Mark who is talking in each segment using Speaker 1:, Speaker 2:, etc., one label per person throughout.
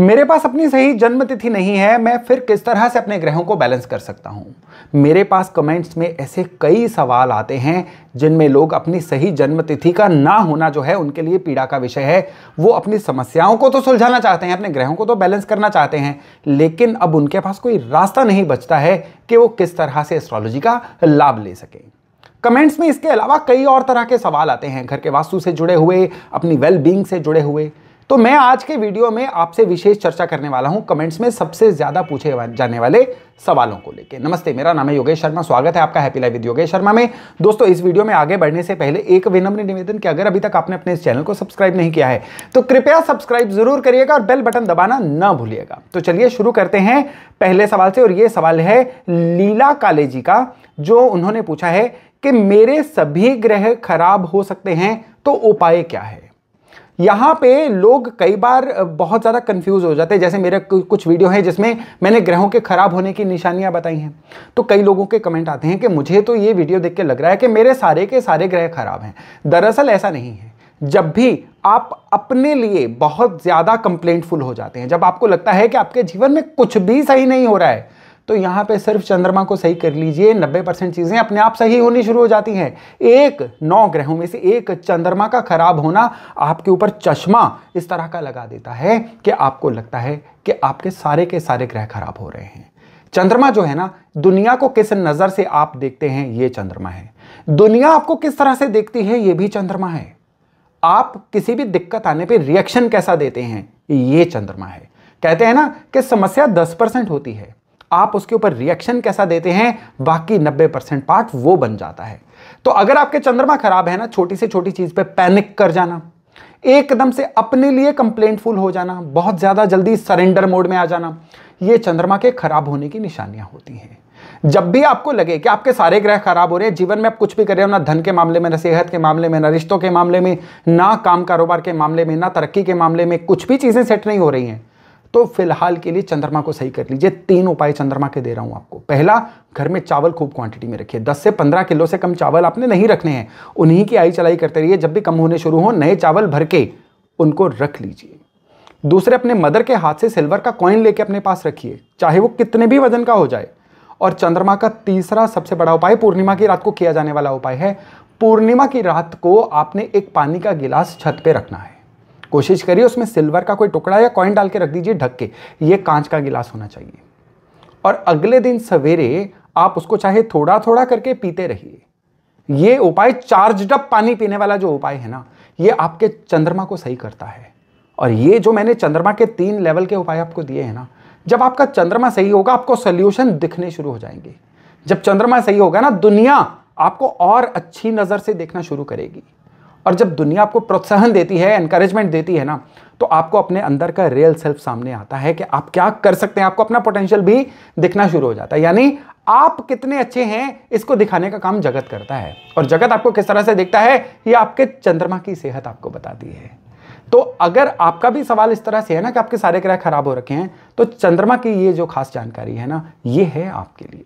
Speaker 1: मेरे पास अपनी सही जन्मतिथि नहीं है मैं फिर किस तरह से अपने ग्रहों को बैलेंस कर सकता हूँ मेरे पास कमेंट्स में ऐसे कई सवाल आते हैं जिनमें लोग अपनी सही जन्मतिथि का ना होना जो है उनके लिए पीड़ा का विषय है वो अपनी समस्याओं को तो सुलझाना चाहते हैं अपने ग्रहों को तो बैलेंस करना चाहते हैं लेकिन अब उनके पास कोई रास्ता नहीं बचता है कि वो किस तरह से एस्ट्रोलॉजी का लाभ ले सकें कमेंट्स में इसके अलावा कई और तरह के सवाल आते हैं घर के वास्तु से जुड़े हुए अपनी वेल बींग से जुड़े हुए तो मैं आज के वीडियो में आपसे विशेष चर्चा करने वाला हूं कमेंट्स में सबसे ज़्यादा पूछे जाने वाले सवालों को लेकर नमस्ते मेरा नाम है योगेश शर्मा स्वागत है आपका happy life with Yogesh Sharma में दोस्तों इस वीडियो में आगे बढ़ने से पहले एक विनम्र निवेदन कि अगर अभी तक आपने अपने इस चैनल को सब्सक्राइब नहीं किया है तो कृपया सब्सक्राइब जरूर करिएगा और बेल बटन दबाना ना भूलिएगा तो चलिए शुरू करते हैं पहले सवाल से और ये सवाल है लीला काले जी का जो उन्होंने पूछा है कि मेरे सभी ग्रह खराब हो सकते हैं तो उपाय क्या है यहाँ पे लोग कई बार बहुत ज़्यादा कंफ्यूज हो जाते हैं जैसे मेरे कुछ वीडियो है जिसमें मैंने ग्रहों के ख़राब होने की निशानियाँ बताई हैं तो कई लोगों के कमेंट आते हैं कि मुझे तो ये वीडियो देख के लग रहा है कि मेरे सारे के सारे ग्रह ख़राब हैं दरअसल ऐसा नहीं है जब भी आप अपने लिए बहुत ज़्यादा कंप्लेंटफुल हो जाते हैं जब आपको लगता है कि आपके जीवन में कुछ भी सही नहीं हो रहा है तो यहाँ पे सिर्फ चंद्रमा को सही कर लीजिए 90 परसेंट चीज़ें अपने आप सही होनी शुरू हो जाती हैं एक नौ ग्रहों में से एक चंद्रमा का खराब होना आपके ऊपर चश्मा इस तरह का लगा देता है कि आपको लगता है कि आपके सारे के सारे ग्रह खराब हो रहे हैं चंद्रमा जो है ना दुनिया को किस नज़र से आप देखते हैं ये चंद्रमा है दुनिया आपको किस तरह से देखती है ये भी चंद्रमा है आप किसी भी दिक्कत आने पर रिएक्शन कैसा देते हैं ये चंद्रमा है कहते हैं ना कि समस्या 10 परसेंट होती है आप उसके ऊपर रिएक्शन कैसा देते हैं बाकी 90 परसेंट पार्ट वो बन जाता है तो अगर आपके चंद्रमा खराब है ना छोटी से छोटी चीज़ पे पैनिक कर जाना एकदम से अपने लिए कंप्लेंटफुल हो जाना बहुत ज़्यादा जल्दी सरेंडर मोड में आ जाना ये चंद्रमा के खराब होने की निशानियां होती हैं जब भी आपको लगे कि आपके सारे ग्रह खराब हो रहे हैं जीवन में आप कुछ भी कर रहे हो ना धन के मामले में ना सेहत के मामले में ना रिश्तों के मामले में ना काम कारोबार के मामले में ना तरक्की के मामले में कुछ भी चीज़ें सेट नहीं हो रही हैं तो फिलहाल के लिए चंद्रमा को सही कर लीजिए तीन उपाय चंद्रमा के दे रहा हूं आपको पहला घर में चावल खूब क्वांटिटी में रखिए 10 से 15 किलो से कम चावल आपने नहीं रखने हैं उन्हीं की आई चलाई करते रहिए जब भी कम होने शुरू हो नए चावल भर के उनको रख लीजिए दूसरे अपने मदर के हाथ से सिल्वर का कॉइन लेके अपने पास रखिए चाहे वो कितने भी वजन का हो जाए और चंद्रमा का तीसरा सबसे बड़ा उपाय पूर्णिमा की रात को किया जाने वाला उपाय है पूर्णिमा की रात को आपने एक पानी का गिलास छत पे रखना है कोशिश करिए उसमें सिल्वर का कोई टुकड़ा या कॉइन डाल के रख दीजिए ढक के ये कांच का गिलास होना चाहिए और अगले दिन सवेरे आप उसको चाहे थोड़ा थोड़ा करके पीते रहिए ये उपाय चार्ज अप पानी पीने वाला जो उपाय है ना ये आपके चंद्रमा को सही करता है और ये जो मैंने चंद्रमा के तीन लेवल के उपाय आपको दिए हैं ना जब आपका चंद्रमा सही होगा आपको सोल्यूशन दिखने शुरू हो जाएंगे जब चंद्रमा सही होगा ना दुनिया आपको और अच्छी नज़र से देखना शुरू करेगी और जब दुनिया आपको प्रोत्साहन देती है एनकरेजमेंट देती है ना तो आपको अपने अंदर का रियल सेल्फ सामने आता है कि आप क्या कर सकते हैं आपको अपना पोटेंशियल भी दिखना शुरू हो जाता है यानी आप कितने अच्छे हैं इसको दिखाने का काम जगत करता है और जगत आपको किस तरह से दिखता है ये आपके चंद्रमा की सेहत आपको बताती है तो अगर आपका भी सवाल इस तरह से है ना कि आपके सारे ग्रह खराब हो रखे हैं तो चंद्रमा की ये जो खास जानकारी है ना ये है आपके लिए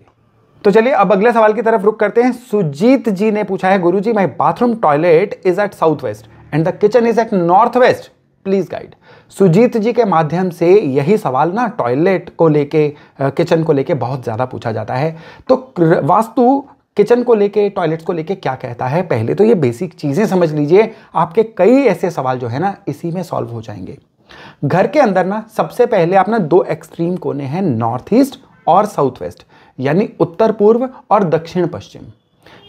Speaker 1: तो चलिए अब अगले सवाल की तरफ रुक करते हैं सुजीत जी ने पूछा है Guru ji my bathroom toilet is at south west and the kitchen is at north west please guide Sujit ji के माध्यम से यही सवाल ना टॉयलेट को लेके किचन को लेके बहुत ज़्यादा पूछा जाता है तो वास्तु किचन को लेके टॉयलेट्स को लेके क्या कहता है पहले तो ये बेसिक चीज़ें समझ लीजिए आपके कई ऐसे सवाल जो है ना इसी में सॉल्व हो जाएंगे घर के अंदर ना सबसे पहले आप ना दो एक्सट्रीम कोने हैं नॉर्थ ईस्ट और साउथ वेस्ट यानी उत्तर पूर्व और दक्षिण पश्चिम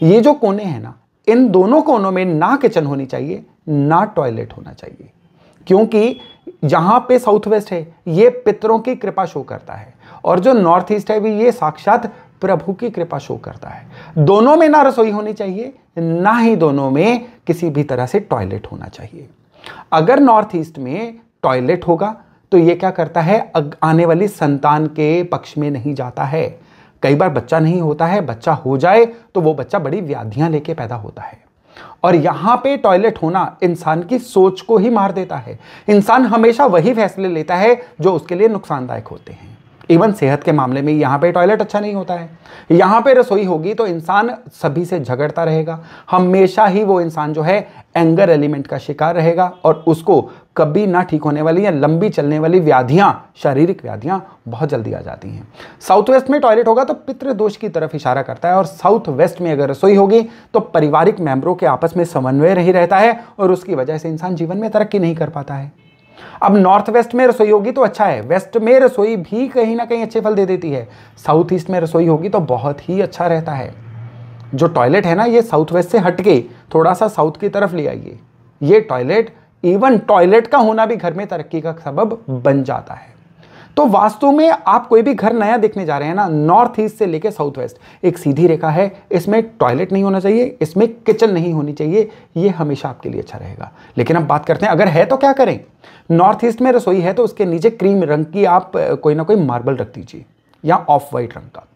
Speaker 1: ये जो कोने हैं ना इन दोनों कोनों में ना किचन होनी चाहिए ना टॉयलेट होना चाहिए क्योंकि जहां पे साउथ वेस्ट है ये पितरों की कृपा शो करता है और जो नॉर्थ ईस्ट है भी ये साक्षात प्रभु की कृपा शो करता है दोनों में ना रसोई होनी चाहिए ना ही दोनों में किसी भी तरह से टॉयलेट होना चाहिए अगर नॉर्थ ईस्ट में टॉयलेट होगा तो ये क्या करता है आने वाली संतान के पक्ष में नहीं जाता है कई बार बच्चा नहीं होता है बच्चा हो जाए तो वो बच्चा बड़ी व्याधियां लेके पैदा होता है और यहाँ पे टॉयलेट होना इंसान की सोच को ही मार देता है इंसान हमेशा वही फैसले लेता है जो उसके लिए नुकसानदायक होते हैं इवन सेहत के मामले में यहाँ पे टॉयलेट अच्छा नहीं होता है यहाँ पे रसोई होगी तो इंसान सभी से झगड़ता रहेगा हमेशा ही वो इंसान जो है एंगर एलिमेंट का शिकार रहेगा और उसको कभी ना ठीक होने वाली या लंबी चलने वाली व्याधियां शारीरिक व्याधियां बहुत जल्दी आ जाती हैं साउथ वेस्ट में टॉयलेट होगा तो पितृ दोष की तरफ इशारा करता है और साउथ वेस्ट में अगर रसोई होगी तो पारिवारिक मेंबरों के आपस में समन्वय नहीं रहता है और उसकी वजह से इंसान जीवन में तरक्की नहीं कर पाता है अब नॉर्थ वेस्ट में रसोई होगी तो अच्छा है वेस्ट में रसोई भी कहीं ना कहीं अच्छे फल दे देती है साउथ ईस्ट में रसोई होगी तो बहुत ही अच्छा रहता है जो टॉयलेट है ना ये साउथ वेस्ट से हटके थोड़ा सा साउथ की तरफ ले आइए ये टॉयलेट इवन टॉयलेट का होना भी घर में तरक्की का सबब बन जाता है तो वास्तव में आप कोई भी घर नया देखने जा रहे हैं ना नॉर्थ ईस्ट से लेकर साउथ वेस्ट एक सीधी रेखा है इसमें टॉयलेट नहीं होना चाहिए इसमें किचन नहीं होनी चाहिए यह हमेशा आपके लिए अच्छा रहेगा लेकिन हम बात करते हैं अगर है तो क्या करें नॉर्थ ईस्ट में रसोई है तो उसके नीचे क्रीम रंग की आप कोई ना कोई मार्बल रख दीजिए या ऑफ वाइट रंग का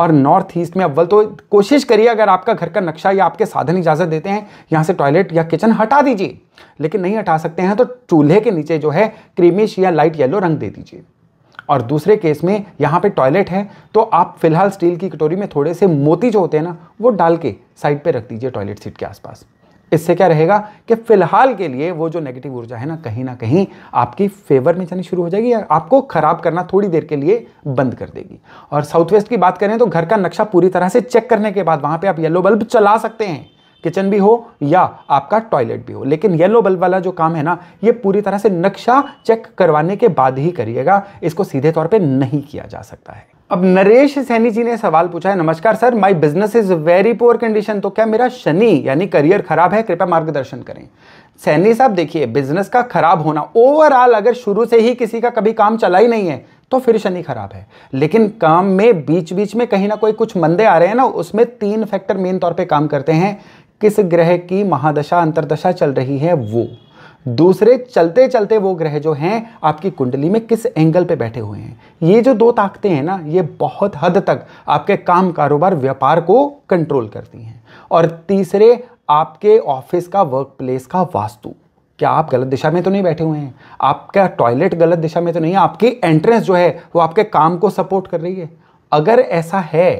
Speaker 1: और नॉर्थ ईस्ट में अव्वल तो कोशिश करिए अगर आपका घर का नक्शा या आपके साधन इजाज़त देते हैं यहाँ से टॉयलेट या किचन हटा दीजिए लेकिन नहीं हटा सकते हैं तो चूल्हे के नीचे जो है क्रीमिश या लाइट येलो रंग दे दीजिए और दूसरे केस में यहाँ पे टॉयलेट है तो आप फिलहाल स्टील की कटोरी में थोड़े से मोती जो होते हैं ना वो डाल के साइड पे रख दीजिए टॉयलेट सीट के आसपास इससे क्या रहेगा कि फिलहाल के लिए वो जो नेगेटिव ऊर्जा है ना कहीं ना कहीं आपकी फेवर में जानी शुरू हो जाएगी या आपको ख़राब करना थोड़ी देर के लिए बंद कर देगी और साउथ वेस्ट की बात करें तो घर का नक्शा पूरी तरह से चेक करने के बाद वहाँ पर आप येलो बल्ब चला सकते हैं किचन भी हो या आपका टॉयलेट भी हो लेकिन येलो बल्ब वाला जो काम है ना ये पूरी तरह से नक्शा चेक करवाने के बाद ही करिएगा इसको सीधे तौर पर नहीं किया जा सकता है अब नरेश सैनी जी ने सवाल पूछा है नमस्कार sir my business is very poor condition तो क्या मेरा शनि यानी करियर खराब है कृपया मार्गदर्शन करें सैनी साहब देखिए बिजनेस का खराब होना ओवरऑल अगर शुरू से ही किसी का कभी काम चला ही नहीं है तो फिर शनि खराब है लेकिन काम में बीच बीच में कहीं ना कोई कुछ मंदे आ रहे हैं ना उसमें तीन फैक्टर मेन तौर पर काम करते हैं किस ग्रह की महादशा अंतरदशा चल रही है वो दूसरे चलते चलते वो ग्रह जो हैं आपकी कुंडली में किस एंगल पे बैठे हुए हैं ये जो दो ताकतें हैं ना ये बहुत हद तक आपके काम कारोबार व्यापार को कंट्रोल करती हैं और तीसरे आपके ऑफिस का वर्क प्लेस का वास्तु क्या आप गलत दिशा में तो नहीं बैठे हुए हैं आपका टॉयलेट गलत दिशा में तो नहीं है आपकी एंट्रेंस जो है वो आपके काम को सपोर्ट कर रही है अगर ऐसा है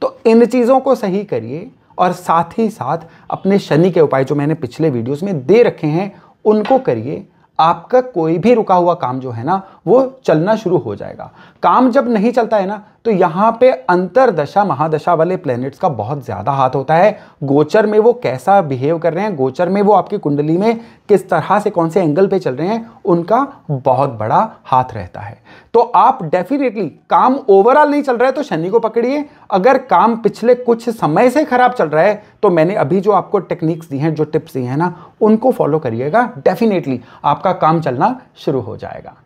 Speaker 1: तो इन चीज़ों को सही करिए और साथ ही साथ अपने शनि के उपाय जो मैंने पिछले वीडियोस में दे रखे हैं उनको करिए आपका कोई भी रुका हुआ काम जो है ना वो चलना शुरू हो जाएगा काम जब नहीं चलता है ना तो यहाँ पे अंतरदशा महादशा वाले प्लैनेट्स का बहुत ज़्यादा हाथ होता है गोचर में वो कैसा बिहेव कर रहे हैं गोचर में वो आपकी कुंडली में किस तरह से कौन से एंगल पे चल रहे हैं उनका बहुत बड़ा हाथ रहता है तो आप डेफिनेटली काम ओवरऑल नहीं चल रहा है तो शनि को पकड़िए अगर काम पिछले कुछ समय से खराब चल रहा है तो मैंने अभी जो आपको टेक्निक्स दी हैं जो टिप्स दी हैं ना उनको फॉलो करिएगा डेफिनेटली आपका काम चलना शुरू हो जाएगा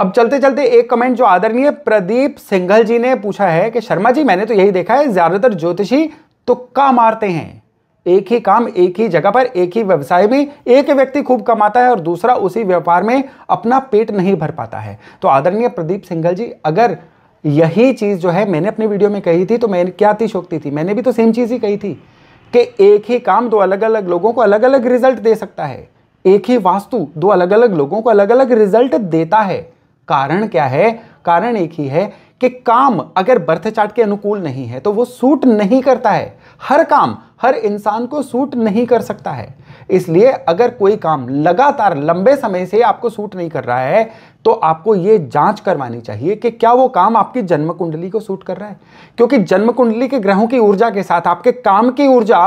Speaker 1: अब चलते चलते एक कमेंट जो आदरणीय प्रदीप सिंघल जी ने पूछा है कि शर्मा जी मैंने तो यही देखा है ज़्यादातर ज्योतिषी तुक्का मारते हैं एक ही काम एक ही जगह पर एक ही व्यवसाय में एक व्यक्ति खूब कमाता है और दूसरा उसी व्यापार में अपना पेट नहीं भर पाता है तो आदरणीय प्रदीप सिंघल जी अगर यही चीज़ जो है मैंने अपनी वीडियो में कही थी तो मैंने क्या थी शोकती थी मैंने भी तो सेम चीज़ ही कही थी कि एक ही काम दो अलग अलग लोगों को अलग अलग रिजल्ट दे सकता है एक ही वास्तु दो अलग अलग लोगों को अलग अलग रिजल्ट देता है कारण क्या है कारण एक ही है कि काम अगर बर्थ चार्ट के अनुकूल नहीं है तो वो सूट नहीं करता है हर काम हर इंसान को सूट नहीं कर सकता है इसलिए अगर कोई काम लगातार लंबे समय से आपको सूट नहीं कर रहा है तो आपको ये जांच करवानी चाहिए कि क्या वो काम आपकी जन्म कुंडली को सूट कर रहा है क्योंकि जन्म कुंडली के ग्रहों की ऊर्जा के साथ आपके काम की ऊर्जा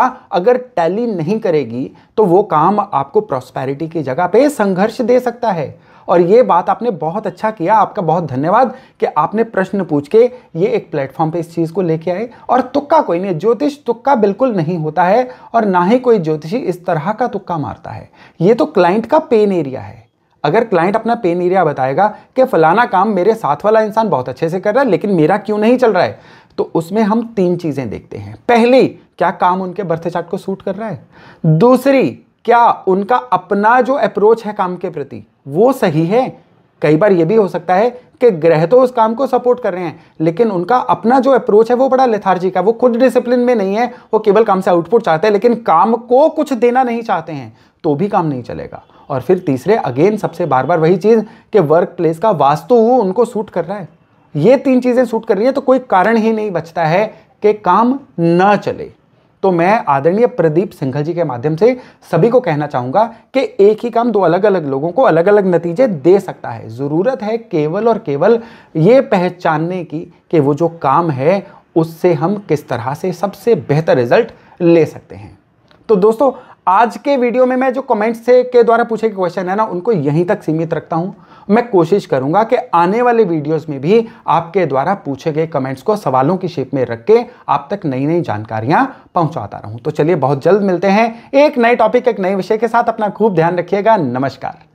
Speaker 1: अगर टैली नहीं करेगी तो वो काम आपको प्रॉस्पैरिटी की जगह पे संघर्ष दे सकता है और ये बात आपने बहुत अच्छा किया आपका बहुत धन्यवाद कि आपने प्रश्न पूछ के ये एक प्लेटफॉर्म पे इस चीज़ को लेके आए और तुक्का कोई नहीं ज्योतिष तुक्का बिल्कुल नहीं होता है और ना ही कोई ज्योतिषी इस तरह का तुक्का मारता है ये तो क्लाइंट का पेन एरिया है अगर क्लाइंट अपना पेन एरिया बताएगा कि फलाना काम मेरे साथ वाला इंसान बहुत अच्छे से कर रहा है लेकिन मेरा क्यों नहीं चल रहा है तो उसमें हम तीन चीज़ें देखते हैं पहली क्या काम उनके बर्थ चार्ट को सूट कर रहा है दूसरी क्या उनका अपना जो अप्रोच है काम के प्रति वो सही है कई बार ये भी हो सकता है कि ग्रह तो उस काम को सपोर्ट कर रहे हैं लेकिन उनका अपना जो अप्रोच है वो बड़ा लेथार्जी का वो खुद डिसिप्लिन में नहीं है वो केवल काम से आउटपुट चाहते हैं लेकिन काम को कुछ देना नहीं चाहते हैं तो भी काम नहीं चलेगा और फिर तीसरे अगेन सबसे बार बार वही चीज़ कि वर्क प्लेस का वास्तु उनको सूट कर रहा है ये तीन चीज़ें सूट कर रही है तो कोई कारण ही नहीं बचता है कि काम ना चले तो मैं आदरणीय प्रदीप सिंघल जी के माध्यम से सभी को कहना चाहूंगा कि एक ही काम दो अलग अलग लोगों को अलग अलग नतीजे दे सकता है ज़रूरत है केवल और केवल ये पहचानने की कि वो जो काम है उससे हम किस तरह से सबसे बेहतर रिजल्ट ले सकते हैं तो दोस्तों आज के वीडियो में मैं जो कमेंट्स से के द्वारा पूछे गए क्वेश्चन है ना उनको यहीं तक सीमित रखता हूं मैं कोशिश करूंगा कि आने वाले वीडियोस में भी आपके द्वारा पूछे गए कमेंट्स को सवालों की शेप में रख के आप तक नई नई जानकारियां पहुंचाता रहूं तो चलिए बहुत जल्द मिलते हैं एक नए टॉपिक एक नए विषय के साथ अपना खूब ध्यान रखिएगा नमस्कार